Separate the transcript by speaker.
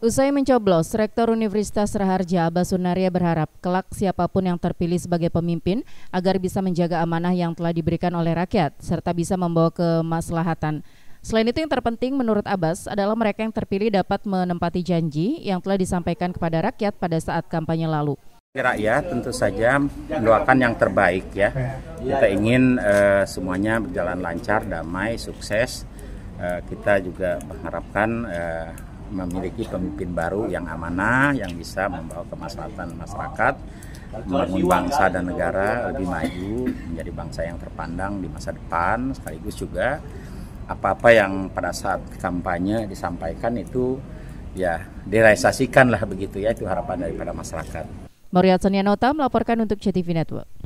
Speaker 1: Usai mencoblos, Rektor Universitas Raharja Abbas Sunaria berharap kelak siapapun yang terpilih sebagai pemimpin agar bisa menjaga amanah yang telah diberikan oleh rakyat serta bisa membawa kemaslahatan. Selain itu yang terpenting menurut Abbas adalah mereka yang terpilih dapat menempati janji yang telah disampaikan kepada rakyat pada saat kampanye lalu.
Speaker 2: Rakyat tentu saja mendoakan yang terbaik ya. Kita ingin uh, semuanya berjalan lancar, damai, sukses. Uh, kita juga mengharapkan uh, memiliki pemimpin baru yang amanah, yang bisa membawa kemaslahatan masyarakat, membangun bangsa dan negara lebih maju, menjadi bangsa yang terpandang di masa depan, sekaligus juga apa-apa yang pada saat kampanye disampaikan itu ya direalisasikan lah begitu ya itu harapan daripada masyarakat.
Speaker 1: Maria Sanianota melaporkan untuk CTV Network.